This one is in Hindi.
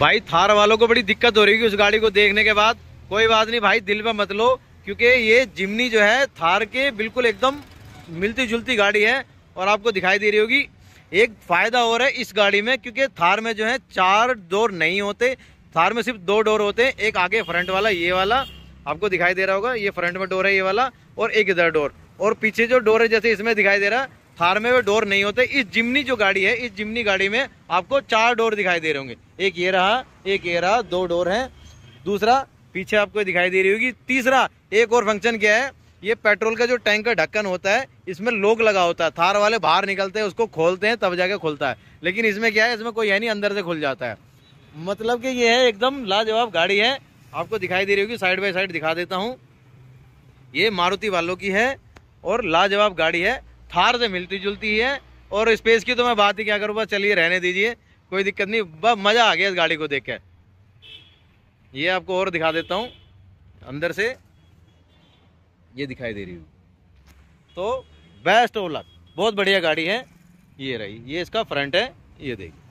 भाई थार वालों को बड़ी दिक्कत हो रही है उस गाड़ी को देखने के बाद कोई बात नहीं भाई दिल में मत लो क्योंकि ये जिमनी जो है थार के बिल्कुल एकदम मिलती जुलती गाड़ी है और आपको दिखाई दे रही होगी एक फायदा और है इस गाड़ी में क्योंकि थार में जो है चार डोर नहीं होते थार में सिर्फ दो डोर होते हैं एक आगे फ्रंट वाला ये वाला आपको दिखाई दे रहा होगा ये फ्रंट में डोर है ये वाला और एक इधर डोर और पीछे जो डोर है जैसे इसमें दिखाई दे रहा है थारमे में डोर नहीं होते इस जिमनी जो गाड़ी है इस जिमनी गाड़ी में आपको चार डोर दिखाई दे रहे होंगे एक ये रहा एक ये रहा दो डोर है दूसरा पीछे आपको दिखाई दे रही होगी तीसरा एक और फंक्शन क्या है ये पेट्रोल का जो टैंक का ढक्कन होता है इसमें लोग लगा होता है थार वाले बाहर निकलते हैं उसको खोलते हैं तब जाके खुलता है लेकिन इसमें क्या है इसमें कोई है नहीं अंदर से खुल जाता है मतलब कि ये है एकदम लाजवाब गाड़ी है आपको दिखाई दे रही होगी साइड बाई साइड दिखा देता हूँ ये मारुति वालों की है और लाजवाब गाड़ी है थार से मिलती जुलती है और स्पेस की तो मैं बात ही क्या करूँ बस चलिए रहने दीजिए कोई दिक्कत नहीं बस मज़ा आ गया इस गाड़ी को देख के ये आपको और दिखा देता हूँ अंदर से ये दिखाई दे रही हूँ तो बेस्ट ओला बहुत बढ़िया गाड़ी है ये रही ये इसका फ्रंट है ये देखिए